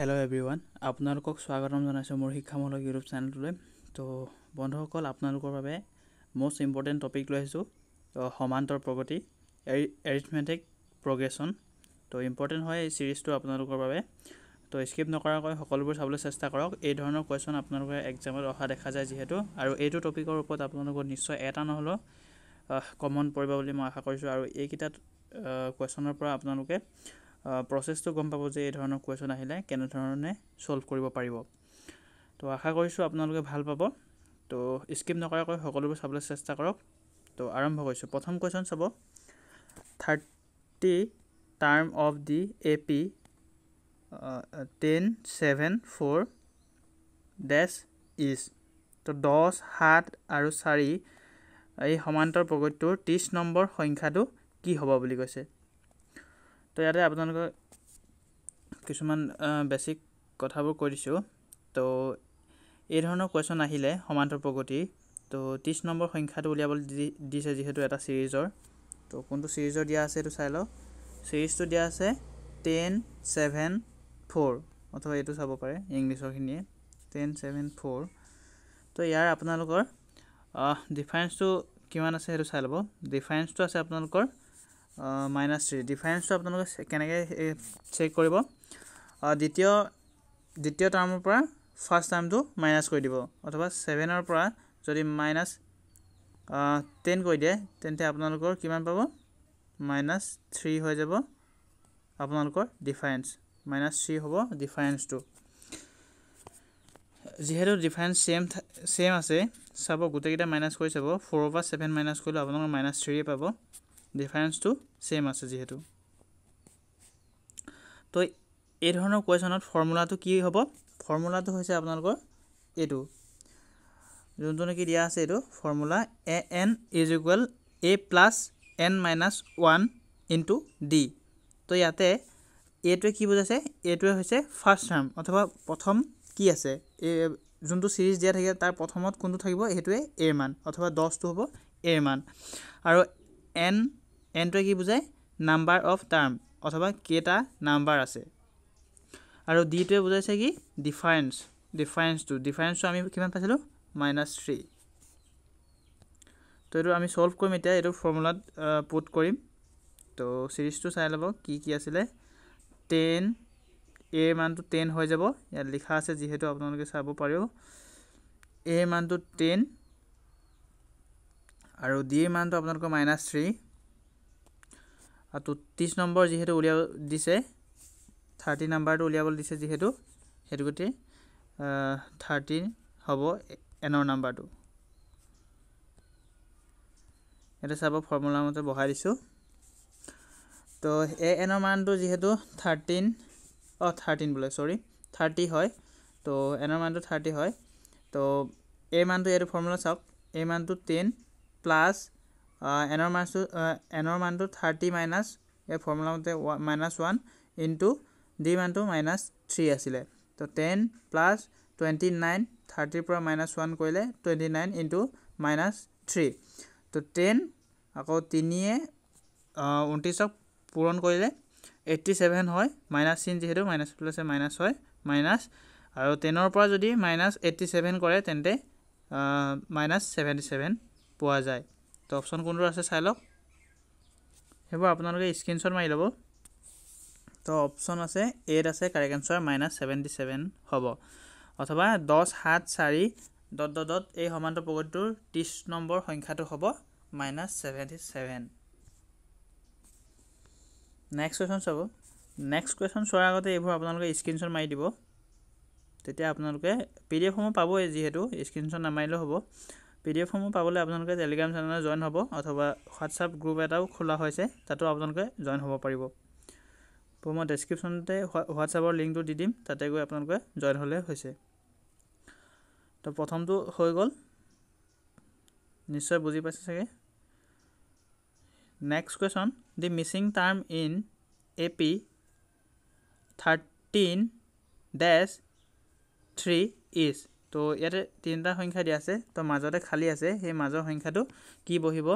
hello' everyone আপোনালোকক স্বাগতম জনাইছোঁ মোৰ শিক্ষামূলক ইউটিউব চেনেলটোলৈ ত' বন্ধুসকল আপোনালোকৰ বাবে মষ্ট ইম্পৰ্টেণ্ট টপিক লৈ আহিছোঁ সমান্তৰ প্ৰগতি এৰিথমেটিক প্ৰগ্ৰেশ্যন ত' ইম্পৰ্টেণ্ট হয় এই ছিৰিজটো আপোনালোকৰ বাবে ত' স্কিপ নকৰাকৈ সকলোবোৰ চাবলৈ চেষ্টা কৰক এই ধৰণৰ কুৱেশ্যন আপোনালোকে এক্সামত অহা দেখা যায় যিহেতু আৰু এইটো টপিকৰ ওপৰত আপোনালোকৰ নিশ্চয় এটা নহ'লেও কমন পৰিব বুলি মই আশা কৰিছোঁ আৰু এইকেইটা কুৱেশ্যনৰ পৰা আপোনালোকে প্ৰচেছটো গম পাব যে এই ধৰণৰ কুৱেশ্যন আহিলে কেনেধৰণে ছল্ভ কৰিব পাৰিব তো আশা কৰিছোঁ আপোনালোকে ভাল পাব তো স্কিপ নকৰাকৈ সকলোবোৰ চাবলৈ চেষ্টা কৰক তো আৰম্ভ কৰিছোঁ প্ৰথম কুৱেশ্যন চাব thirty term of the A P ten seven four dash is তো দহ সাত আৰু চাৰি এই সমান্তৰ প্ৰগতিটোৰ ত্ৰিছ নম্বৰ সংখ্যাটো কি হ'ব বুলি কৈছে তো ইয়াতে আপোনালোকক কিছুমান বেচিক কথাবোৰ কৈ দিছোঁ তো এই ধৰণৰ কুৱেশ্যন আহিলে সমান্তৰ প্ৰগতি তো ত্ৰিছ নম্বৰ সংখ্যাটো উলিয়াবলৈ দি দিছে যিহেতু এটা ছিৰিজৰ তো কোনটো ছিৰিজৰ দিয়া আছে এইটো চাই লওক ছিৰিজটো দিয়া আছে টেন ছেভেন ফ'ৰ অথবা এইটো চাব পাৰে ইংলিছৰখিনিয়ে টেন ছেভেন ফ'ৰ তো ইয়াৰ আপোনালোকৰ ডিফাৰেঞ্চটো কিমান আছে সেইটো চাই ল'ব ডিফাৰেঞ্চটো আছে আপোনালোকৰ মাইনাছ থ্ৰী ডিফাৰেঞ্চটো আপোনালোকে কেনেকৈ চেক কৰিব দ্বিতীয় দ্বিতীয় টাৰ্মৰ পৰা ফাৰ্ষ্ট টাৰ্মটো মাইনাছ কৰি দিব অথবা ছেভেনৰ পৰা যদি মাইনাছ টেন কৰি দিয়ে তেন্তে আপোনালোকৰ কিমান পাব মাইনাছ থ্ৰী হৈ যাব আপোনালোকৰ ডিফাৰেঞ্চ মাইনাছ থ্ৰী হ'ব ডিফাৰেঞ্চটো যিহেতু ডিফাৰেঞ্চ ছেম ছেম আছে চাব গোটেইকেইটা মাইনাছ কৰি চাব ফ'ৰৰ পৰা ছেভেন মাইনাছ কৰিলে আপোনালোকৰ মাইনাছ থ্ৰীয়ে পাব ডিফাৰেঞ্চটো ছেম আছে যিহেতু তো এই ধৰণৰ কুৱেশ্যনত ফৰ্মুলাটো কি হ'ব ফৰ্মুলাটো হৈছে আপোনালোকৰ এইটো যোনটো নেকি দিয়া আছে এইটো formula A N is equal A plus N minus one into D তো ইয়াতে এইটোৱে কি বুজাইছে এইটোৱে হৈছে ফাৰ্ষ্ট টাৰ্ম অথবা প্ৰথম কি আছে এই যোনটো ছিৰিজ দিয়া থাকে তাৰ প্ৰথমত কোনটো থাকিব সেইটোৱে এ মান অথবা দহটো হ'ব এ মান আৰু এন এনটোৱে কি বুজায় নাম্বাৰ অফ টাৰ্ম অথবা কেইটা নাম্বাৰ আছে আৰু ডিটোৱে বুজাইছে কি ডিফাৰেঞ্চ ডিফাৰেঞ্চটো ডিফাৰেঞ্চটো আমি কিমান পাইছিলোঁ মাইনাছ থ্ৰী তো এইটো আমি চল্ভ কৰিম এতিয়া এইটো ফৰ্মুলাত পুট কৰিম তো চিৰিজটো চাই ল'ব কি কি আছিলে টেন এ মানটো টেন হৈ যাব ইয়াত লিখা আছে যিহেতু আপোনালোকে চাব পাৰিব এ মানটো টেন আৰু ডি মানটো আপোনালোকৰ মাইনাছ থ্ৰী আৰু ত্ৰিছ নম্বৰ যিহেতু উলিয়াব দিছে থাৰ্টি নাম্বাৰটো উলিয়াবলৈ দিছে যিহেতু সেইটো গতিকে থাৰ্টিন হ'ব এনৰ নাম্বাৰটো এইটো চাব ফৰ্মুলা মতে বঢ়াই দিছোঁ তো এ এনৰ মানটো যিহেতু থাৰ্টিন অঁ থাৰ্টিন বোলে চৰি থাৰ্টি হয় তো এনৰ মানটো থাৰ্টি হয় তো এ মানটো এইটো ফৰ্মুলা চাওক এ মানটো টেন প্লাছ এনৰ মাছটো এনৰ মানটো থাৰ্টি মাইনাছ এই ফৰ্মুলা মতে one minus one into D মানটো মাইনাছ থ্ৰী আছিলে তো টেন প্লাছ টুৱেণ্টি নাইন থাৰ্টিৰ পৰা মাইনাছ ওৱান কৰিলে twenty nine into minus three তো টেন আকৌ তিনিয়ে ঊনত্ৰিছক পূৰণ কৰিলে এইট্টি ছেভেন হয় মাইনাছ চিন যিহেতু মাইনাছ প্লাছে মাইনাছ হয় মাইনাছ আৰু টেনৰ পৰা যদি মাইনাছ এইট্টি ছেভেন কৰে তেন্তে মাইনাছ ছেভেণ্টি ছেভেন পোৱা যায় তো অপশ্যন কোনটো আছে চাই লওক সেইবোৰ আপোনালোকে স্ক্ৰীনশ্বট মাৰি ল'ব তো অপশ্যন আছে এইট আছে correct answer minus seventy seven হ'ব অথবা দহ সাত চাৰি দত দত এই সমান্তৰ প্ৰগতিটোৰ ত্ৰিছ নম্বৰ সংখ্যাটো হ'ব minus seventy seven next question চাব নেক্সট কুৱেশ্যন চোৱাৰ আগতে এইবোৰ আপোনালোকে স্ক্ৰীনশ্বট মাৰি দিব তেতিয়া আপোনালোকে পি ডি এফসমূহ পাবই যিহেতু স্ক্ৰীনশ্বট নামাৰিলেও হ'ব পি ডি এফসমূহ পাবলৈ আপোনালোকে টেলিগ্ৰাম চেনেলত জইন হ'ব অথবা হোৱাটছআপ গ্ৰুপ এটাও খোলা হৈছে তাতো আপোনালোকে জইন হ'ব পাৰিব মই ডেছক্ৰিপশ্যনতে হোৱাটছআপৰ লিংকটো দি দিম তাতে গৈ আপোনালোকে জইন হ'লে হৈছে তো প্ৰথমটো হৈ গ'ল নিশ্চয় বুজি পাইছে চাগে next question the missing term in A P thirteen dash three is তো ইয়াতে তিনিটা সংখ্যা দিয়া আছে তো মাজতে খালী আছে সেই মাজৰ সংখ্যাটো কি বহিব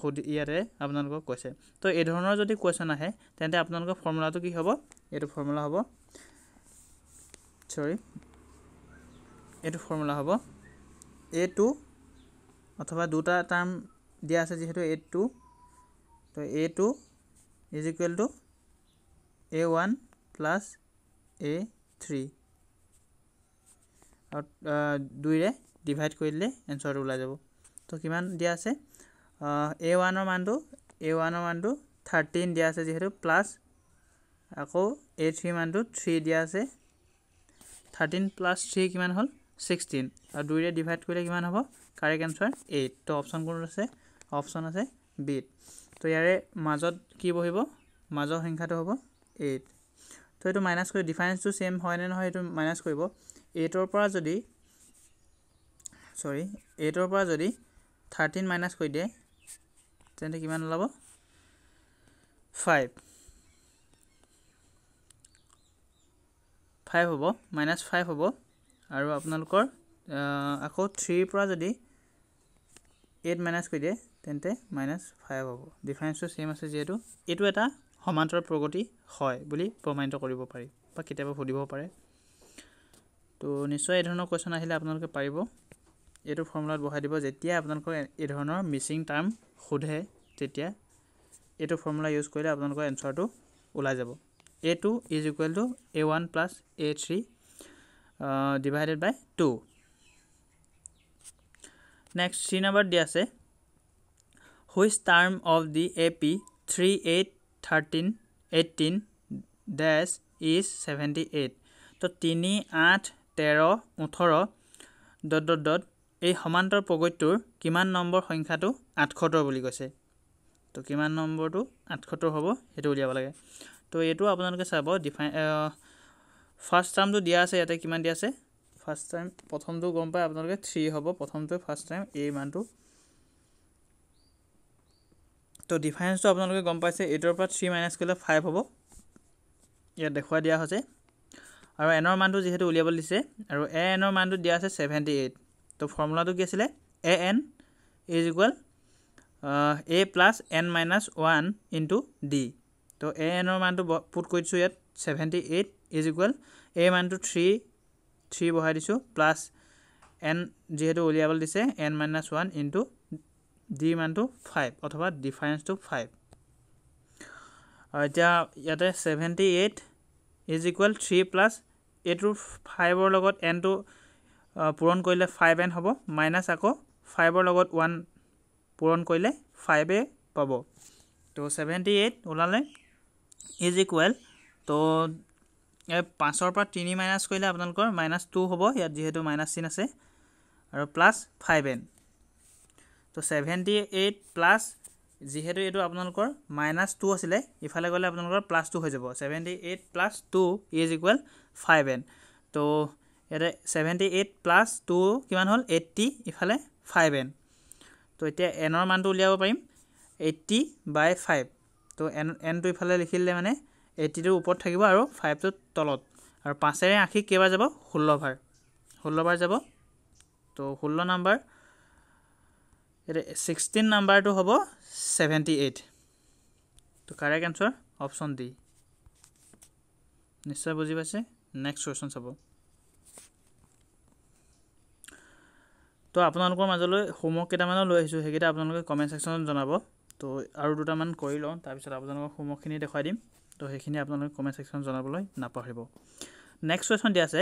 সুধি ইয়াতে আপোনালোকক কৈছে তো এই ধৰণৰ যদি কুৱেশ্যন আহে তেন্তে আপোনালোকৰ ফৰ্মুলাটো কি হ'ব এইটো ফৰ্মুলা হ'ব চৰি এইটো ফৰ্মুলা হ'ব এ টু অথবা দুটা টাৰ্ম দিয়া আছে যিহেতু এ টু তো A two is equal to A one plus A three দুইৰে ডিভাইড কৰি দিলে এনচাৰটো ওলাই যাব তো কিমান দিয়া আছে এ ওৱানৰ মানটো এ ওৱানৰ মানটো থাৰ্টিন দিয়া আছে যিহেতু প্লাছ আকৌ এ থ্ৰী মানটো থ্ৰী দিয়া আছে থাৰ্টিন প্লাছ থ্ৰী কিমান হ'ল ছিক্সটিন আৰু দুইৰে ডিভাইড কৰিলে কিমান হ'ব কাৰেক্ট এনচাৰ এইট তো অপশ্যন কোনটো আছে অপশ্যন আছে বিত তো ইয়াৰে মাজত কি বহিব মাজৰ সংখ্যাটো হ'ব এইট তো এইটো মাইনাছ কৰি ডিফাৰেঞ্চটো ছেম হয়নে নহয় এইটো মাইনাছ কৰিব এইটৰ পৰা যদি চৰি এইটৰ পৰা যদি থাৰ্টিন মাইনাছ কৰি দিয়ে তেন্তে কিমান ওলাব ফাইভ ফাইভ হ'ব মাইনাছ ফাইভ হ'ব আৰু আপোনালোকৰ আকৌ থ্ৰীৰ পৰা যদি এইট মাইনাছ কৰি দিয়ে তেন্তে মাইনাছ ফাইভ হ'ব ডিফাৰেঞ্চটো ছেইম আছে যিহেতু এইটো এটা সমান্তৰ প্ৰগতি হয় বুলি প্ৰমাণিত কৰিব পাৰি বা কেতিয়াবা সুধিব পাৰে তো নিশ্চয় এইধৰণৰ কুৱেশ্যন আহিলে আপোনালোকে পাৰিব এইটো ফৰ্মুলাত বহাই দিব যেতিয়া আপোনালোকক এইধৰণৰ মিচিং টাৰ্ম সোধে তেতিয়া এইটো ফৰ্মুলা ইউজ কৰিলে আপোনালোকৰ এনচাৰটো ওলাই যাব A two is equal to A one plus A three divided by two next three নাম্বাৰত দিয়া আছে which term of the A P three eight thirteen eighteen dash is seventy eight তো তিনি আঠ তেৰ ওঠৰ ডট ডট ডট এই সমান্তৰ প্ৰগতিটোৰ কিমান নম্বৰ সংখ্যাটো আঠসত্তৰ বুলি কৈছে তো কিমান নম্বৰটো আঠসত্তৰ হ'ব সেইটো উলিয়াব লাগে তো এইটো আপোনালোকে চাব ডিফাইন ফাৰ্ষ্ট টাৰ্মটো দিয়া আছে ইয়াতে কিমান দিয়া আছে ফাৰ্ষ্ট টাইম প্ৰথমটো গম পায় আপোনালোকে থ্ৰী হ'ব প্ৰথমটো ফাৰ্ষ্ট টাইম এই মানটো তো ডিফাৰেঞ্চটো আপোনালোকে গম পাইছে এইটোৰ পৰা থ্ৰী মাইনাছ কৰিলে ফাইভ হ'ব ইয়াত দেখুৱাই দিয়া হৈছে আৰু এনৰ মানটো যিহেতু উলিয়াবলৈ দিছে আৰু এ এনৰ মানটো দিয়া আছে ছেভেণ্টি এইট ত' ফৰ্মুলাটো কি আছিলে A N is equal A plus N minus one into D ত' এ এনৰ মানটো ব পুট কৰি দিছোঁ ইয়াত seventy eight is equal A মানটো থ্ৰী থ্ৰী বঢ়াই দিছোঁ প্লাছ এন যিহেতু উলিয়াবলৈ দিছে N minus one into D মানটো ফাইভ অথবা ডিফাৰেঞ্চটো ফাইভ আৰু এতিয়া ইয়াতে seventy eight is equal three plus এইটো ফাইভৰ লগত এনটো পূৰণ কৰিলে ফাইভ এন হ'ব মাইনাছ আকৌ ফাইভৰ লগত ওৱান পূৰণ কৰিলে ফাইভ এ পাব তো ছেভেণ্টি এইট ওলালে ইজ ইকুৱেল তো পাঁচৰ পৰা তিনি মাইনাছ কৰিলে আপোনালোকৰ মাইনাছ টু হ'ব ইয়াত যিহেতু মাইনাছ চিন আছে আৰু প্লাছ ফাইভ এন তো ছেভেণ্টি এইট প্লাছ যিহেতু এইটো আপোনালোকৰ মাইনাছ টু আছিলে ইফালে গ'লে আপোনালোকৰ প্লাছ টু হৈ যাব seventy eight plus two is equal five N তো ইয়াতে ছেভেণ্টি এইট প্লাছ টু কিমান হ'ল এইট্টি ইফালে ফাইভ এন তো এতিয়া এনৰ মানটো উলিয়াব পাৰিম এইট্টি বাই ফাইভ তো এন এনটো ইফালে লিখিলে মানে এইট্টিটোৰ ওপৰত থাকিব আৰু ফাইভটো তলত আৰু পাঁচেৰে আশী কেইবাৰ যাব ষোল্লভাৰ ষোল্লবাৰ যাব তো ষোল্ল নাম্বাৰ এতিয়া ছিক্সটিন নাম্বাৰটো হ'ব ছেভেণ্টি এইট তো কাৰেক্ট এনচাৰ অপশ্যন ডি নিশ্চয় বুজি পাইছে নেক্সট কুৱেশ্যন চাব তো আপোনালোকৰ মাজলৈ হোমৱৰ্ক কেইটামানো লৈ আহিছোঁ সেইকেইটা আপোনালোকে কমেণ্ট ছেকশ্যনত জনাব তো আৰু দুটামান কৰি লওঁ তাৰপিছত আপোনালোকক হোমৱৰ্কখিনি দেখুৱাই দিম তো সেইখিনি আপোনালোকে কমেণ্ট ছেকশ্যনত জনাবলৈ নাপাহৰিব নেক্সট কুৱেশ্যন দিয়া আছে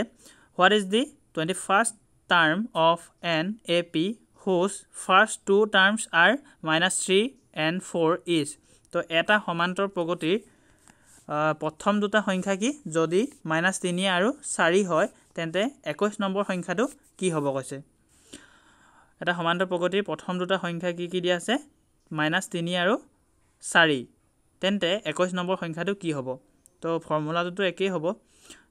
what is the twenty first term of N A P whose first two terms are minus three and four is তো এটা সমান্তৰ প্ৰগতিৰ প্ৰথম দুটা সংখ্যা কি যদি মাইনাছ তিনি আৰু চাৰি হয় তেন্তে একৈছ নম্বৰ সংখ্যাটো কি হ'ব কৈছে এটা সমান্তৰ প্ৰগতিৰ প্ৰথম দুটা সংখ্যা কি কি দিয়া আছে মাইনাছ তিনি আৰু চাৰি তেন্তে একৈছ নম্বৰ সংখ্যাটো কি হ'ব তো ফৰ্মুলাটোতো একেই হ'ব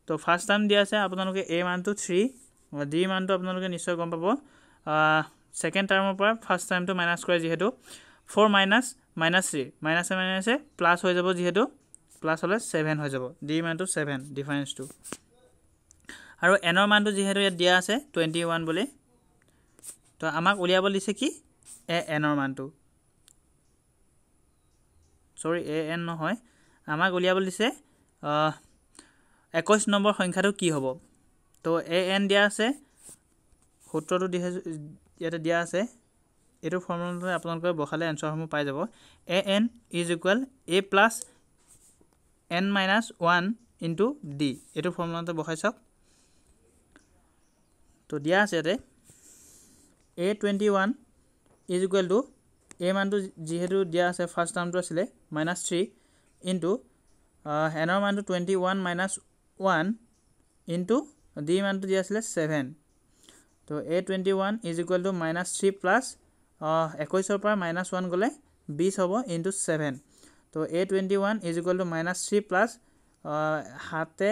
তো ফাৰ্ষ্ট টাইম দিয়া আছে আপোনালোকে এ মানটো থ্ৰী ডি মানটো আপোনালোকে নিশ্চয় গম পাব ছেকেণ্ড টাৰ্মৰ পৰা ফাৰ্ষ্ট টাইমটো মাইনাছ কৰে যিহেতু ফ'ৰ মাইনাছ মাইনাছ থ্ৰী মাইনাছে মাইনাছে প্লাছ হৈ যাব যিহেতু প্লাছ হ'লে ছেভেন হৈ যাব ডি মানটো ছেভেন ডিফাৰেঞ্চটো আৰু এনৰ মানটো যিহেতু ইয়াত দিয়া আছে টুৱেণ্টি ওৱান বুলি তো আমাক উলিয়াব দিছে কি এ এনৰ মানটো চৰি এ এন নহয় আমাক উলিয়াব দিছে একৈছ নম্বৰ সংখ্যাটো কি হ'ব তো এ এন দিয়া আছে সূত্ৰটো দিহে ইয়াতে দিয়া আছে এইটো ফৰ্মুলাটো আপোনালোকে বহালে এনচাৰসমূহ পাই যাব A N is equal A plus N minus one into D এইটো ফৰ্মুলাতে বহাই চাওক তো দিয়া আছে ইয়াতে A twenty one is equal to A মানটো যিহেতু দিয়া আছে ফাৰ্ষ্ট টাৰ্মটো আছিলে মাইনাছ থ্ৰী ইণ্টু এনৰ মানটো twenty one minus one into D মানটো দিয়া আছিলে ছেভেন তো A twenty one is equal to minus three plus একৈছৰ পৰা মাইনাছ ওৱান গ'লে বিছ হ'ব ইণ্টু ছেভেন তো A twenty one is equal to minus three plus সাতে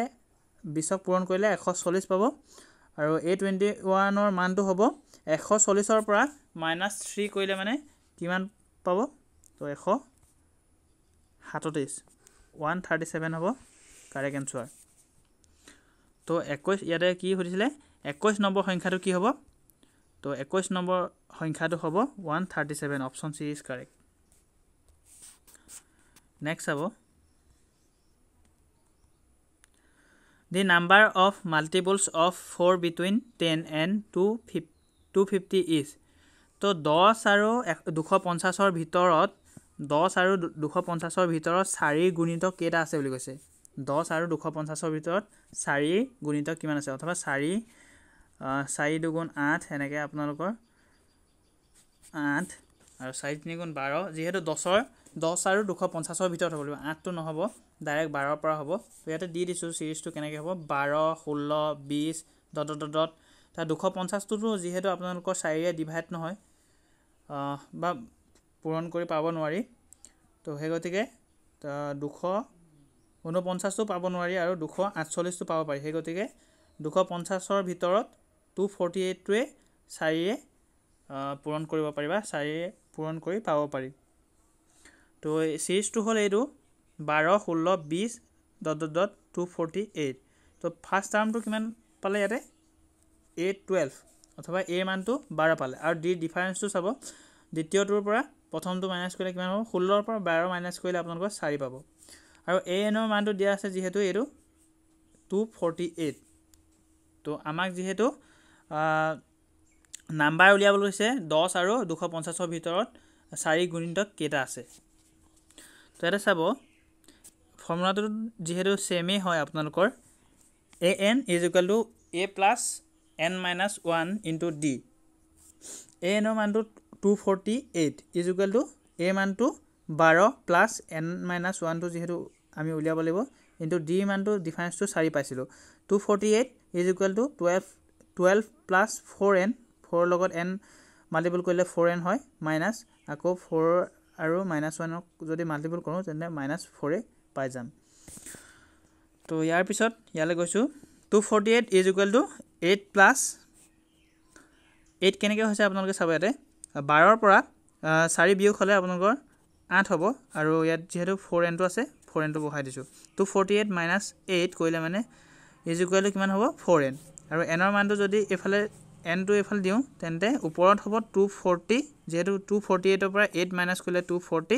বিছক পূৰণ কৰিলে এশ চল্লিছ পাব আৰু এ টুৱেণ্টি ওৱানৰ মানটো হ'ব এশ চল্লিছৰ পৰা মাইনাছ থ্ৰী কৰিলে মানে কিমান পাব তো এশ সাতত্ৰিছ ওৱান থাৰ্টি ছেভেন হ'ব কাৰেক্ট এনচাৰ তো একৈছ ইয়াতে কি সুধিছিলে একৈছ নম্বৰ সংখ্যাটো কি হ'ব তো একৈছ নম্বৰ সংখ্যাটো হ'ব one thirty seven option C is correct next চাব the number of multiples of four between ten and two fif two fifty is তো দহ আৰু দুশ পঞ্চাছৰ ভিতৰত দহ আৰু দুশ পঞ্চাছৰ ভিতৰত চাৰিৰ গুণিত কেইটা আছে বুলি কৈছে দহ আৰু দুশ পঞ্চাছৰ ভিতৰত চাৰিৰ গুণিত কিমান আছে অথবা চাৰি চাৰি দুগুণ আঠ এনেকৈ আপোনালোকৰ আঠ আৰু চাৰি তিনি গুণ বাৰ যিহেতু দহৰ দহ আৰু দুশ পঞ্চাছৰ ভিতৰত হ'ব লাগিব আঠটো নহ'ব ডাইৰেক্ট বাৰৰ পৰা হ'ব ইয়াতে দি দিছোঁ চিৰিজটো কেনেকৈ হ'ব বাৰ ষোল্ল বিছ দত দত দত তাৰ দুশ পঞ্চাছটোতো যিহেতু আপোনালোকৰ চাৰিৰে ডিভাইড নহয় বা পূৰণ কৰি পাব নোৱাৰি তো সেই গতিকে দুশ ঊনপঞ্চাছটো পাব নোৱাৰি আৰু দুশ আঠচল্লিছটো পাব পাৰি সেই গতিকে দুশ পঞ্চাছৰ ভিতৰত টু ফৰ্টি এইটটোৱে চাৰিৰে পূৰণ কৰিব পাৰিবা চাৰিয়ে পূৰণ কৰি পাব পাৰি তো চিৰিজটো হ'ল এইটো বাৰ ষোল্ল বিছ dot dot dot two forty eight তো ফাৰ্ষ্ট টাৰ্মটো কিমান পালে ইয়াতে এ টুৱেল্ভ অথবা এ মানটো বাৰ পালে আৰু ডি ডিফাৰেঞ্চটো চাব দ্বিতীয়টোৰ পৰা প্ৰথমটো মাইনাছ কৰিলে কিমান হ'ব ষোল্লৰ পৰা বাৰ মাইনাছ কৰিলে আপোনালোকৰ চাৰি পাব আৰু এ এনৰ মানটো দিয়া আছে যিহেতু এইটো টু ফৰ্টি এইট তো আমাক যিহেতু নাম্বাৰ উলিয়াবলৈ হৈছে দহ আৰু দুশ পঞ্চাছৰ ভিতৰত চাৰি গুণিত কেইটা আছে তো ইয়াতে চাব ফৰ্মুলাটো যিহেতু চেমেই হয় আপোনালোকৰ A N is equal to A plus N minus one into D A এনৰ মানটো two forty eight is equal to A মানটো বাৰ প্লাছ এন মাইনাছ ওৱানটো যিহেতু আমি উলিয়াব লাগিব ইনটু ডি মানটো ডিফাৰেঞ্চটো চাৰি পাইছিলোঁ two forty eight is equal to twelve twelve plus four N ফ'ৰৰ লগত এন মাল্টিপল কৰিলে ফ'ৰ এন হয় মাইনাছ আকৌ ফ'ৰ আৰু মাইনাছ ওৱানক যদি মাল্টিপল কৰোঁ তেন্তে মাইনাছ ফ'ৰে পাই যাম তো ইয়াৰ পিছত ইয়ালৈ গৈছোঁ two forty eight is equal to eight plus eight কেনেকৈ হৈছে আপোনালোকে চাব ইয়াতে বাৰৰ পৰা চাৰি বিয়োগ হ'লে আপোনালোকৰ আঠ হ'ব আৰু ইয়াত যিহেতু ফ'ৰ এনটো আছে ফ'ৰ এনটো বহাই দিছোঁ two forty eight minus eight কৰিলে মানে ইজ ইকুৱেল টু কিমান হ'ব ফ'ৰ এন আৰু এনৰ মানটো যদি এইফালে এনটো এইফালে দিওঁ তেন্তে ওপৰত হ'ব টু ফৰ্টি যিহেতু টু ফৰ্টি এইটৰ পৰা এইট মাইনাছ কৰিলে টু ফৰ্টি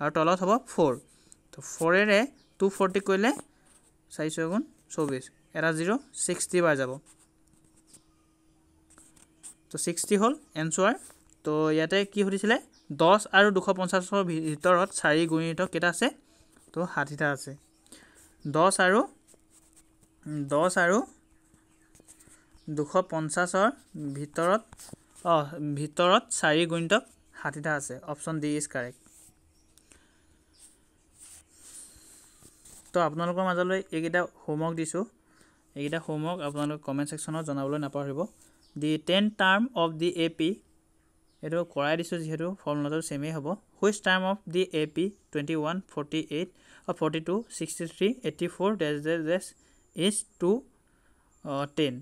আৰু তলত হ'ব ফ'ৰ তো ফ'ৰেৰে টু ফৰ্টি কৰিলে চাৰি ছয়গুণ চৌবিছ এটা জিৰ' ছিক্সটি বাৰ যাব তো ছিক্সটি হ'ল এনচুৱাৰ তো ইয়াতে কি সুধিছিলে দহ আৰু দুশ পঞ্চাছৰ ভিতৰত চাৰি গুণিত কেইটা আছে তো ষাঠিটা আছে দহ আৰু দহ আৰু দুশ পঞ্চাছৰ ভিতৰত অঁ ভিতৰত চাৰি গুণিতক ষাঠিটা আছে অপশ্যন ডি ইজ কাৰেক্ট তো আপোনালোকৰ মাজলৈ এইকেইটা হোমৱৰ্ক দিছোঁ এইকেইটা হোমৱৰ্ক আপোনালোকে কমেণ্ট ছেকশ্যনত জনাবলৈ নাপাহৰিব the ten term of the A P এইটো কৰাই দিছোঁ যিহেতু ফৰ্ম নাজাৰ চেমেই হ'ব which term of the A P twenty one forty eight অঁ forty two sixty three eighty four dash dash dash is two ten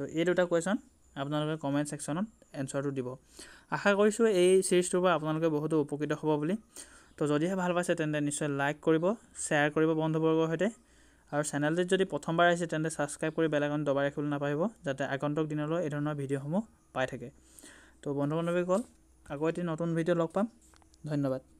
তো এই দুটা কুৱেশ্যন আপোনালোকে কমেণ্ট ছেকশ্যনত এনচাৰটো দিব আশা কৰিছোঁ এই চিৰিজটোৰ পৰা আপোনালোকে বহুতো উপকৃত হ'ব বুলি তো যদিহে ভাল পাইছে তেন্তে নিশ্চয় লাইক কৰিব শ্বেয়াৰ কৰিব বন্ধুবৰ্গৰ সৈতে আৰু চেনেলটোত যদি প্ৰথমবাৰ আহিছে তেন্তে ছাবস্ক্ৰাইব কৰি বেলেগ এখন দবাই ৰাখিবলৈ নাপাহৰিব যাতে আগন্তক দিনলৈ এই ধৰণৰ ভিডিঅ'সমূহ পাই থাকে তো বন্ধু বান্ধৱীসকল আকৌ এটি নতুন ভিডিঅ' লগ পাম ধন্যবাদ